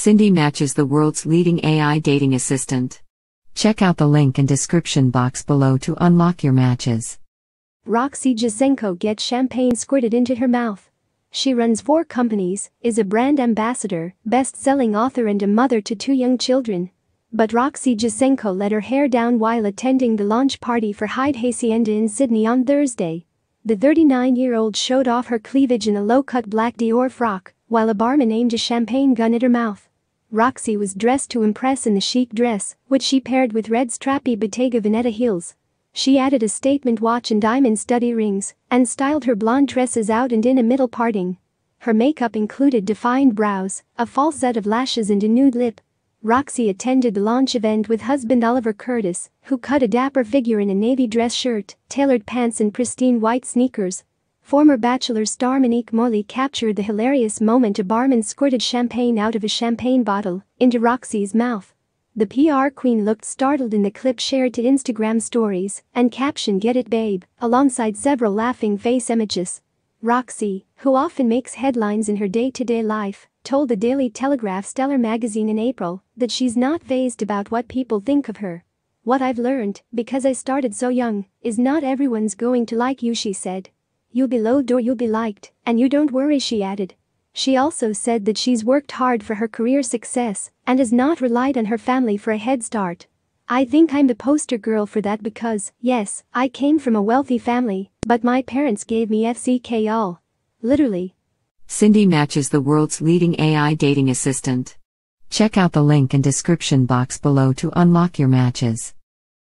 Cindy matches the world's leading AI dating assistant. Check out the link in description box below to unlock your matches. Roxy Jasenko gets champagne squirted into her mouth. She runs four companies, is a brand ambassador, best-selling author and a mother to two young children. But Roxy Jasenko let her hair down while attending the launch party for Hyde Hacienda in Sydney on Thursday. The 39-year-old showed off her cleavage in a low-cut black Dior frock, while a barman aimed a champagne gun at her mouth. Roxy was dressed to impress in the chic dress, which she paired with red strappy Bottega Veneta heels. She added a statement watch and diamond study rings and styled her blonde tresses out and in a middle parting. Her makeup included defined brows, a false set of lashes and a nude lip. Roxy attended the launch event with husband Oliver Curtis, who cut a dapper figure in a navy dress shirt, tailored pants and pristine white sneakers, Former Bachelor star Monique Molly captured the hilarious moment a barman squirted champagne out of a champagne bottle into Roxy's mouth. The PR queen looked startled in the clip shared to Instagram stories and captioned Get It Babe alongside several laughing face images. Roxy, who often makes headlines in her day-to-day -day life, told the Daily Telegraph Stellar magazine in April that she's not phased about what people think of her. What I've learned, because I started so young, is not everyone's going to like you she said. You'll be loved or you'll be liked, and you don't worry, she added. She also said that she's worked hard for her career success and has not relied on her family for a head start. I think I'm the poster girl for that because, yes, I came from a wealthy family, but my parents gave me FCK all. Literally. Cindy matches the world's leading AI dating assistant. Check out the link in description box below to unlock your matches.